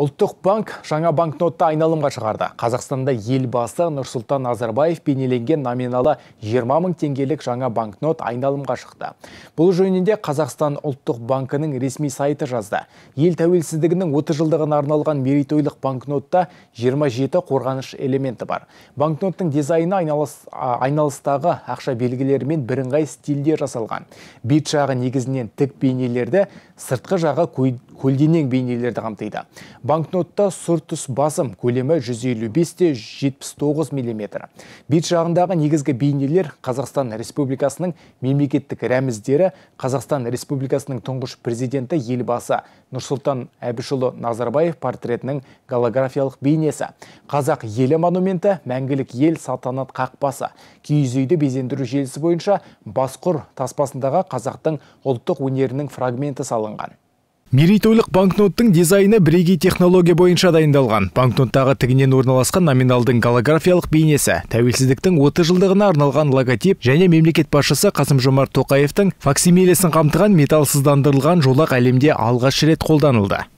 Ұлттық банк жаңа банкнотты айналымға шығарды. Қазақстанда елбасы Нұрсұлтан Назарбаев бейнеленген номиналы 20 мың теңгелік жаңа банкнот айналымға шықты. Бұл жөнінде Қазақстан ұлттық банкінің ресми сайты жазды. Ел тәуелсіздігінің 30 жылдығына арналған мерейтойлық банкнотта 27 қорғаныш элементі бар. Банкноттың дизайны айналыстағы ақша белгілерімен бірыңғай стильде жасалған. Бет жағы негізінен тік бейнелерді, сыртқы жағы көлденең бейнелерді қамтиды банкнотта сұр басым көлемі 155-те 79 миллиметр бет жағындағы негізгі бейнелер қазақстан республикасының мемлекеттік рәміздері қазақстан республикасының тұңғыш президенті елбасы нұрсұлтан әбішұлы назарбаев портретінің голографиялық бейнесі қазақ елі монументі мәңгілік ел салтанат қақпасы киіз үйді безендіру желісі бойынша басқұр таспасындағы қазақтың ұлттық өнерінің фрагменті салынған мерейтойлық банкноттың дизайны бірегей технология бойынша дайындалған банкноттағы тігінен орналасқан номиналдың голографиялық бейнесі тәуелсіздіктің 30 жылдығына арналған логотип және мемлекет басшысы қасым жомарт тоқаевтың факсимилесін қамтыған металлсыздандырылған жолақ әлемде алғаш рет қолданылды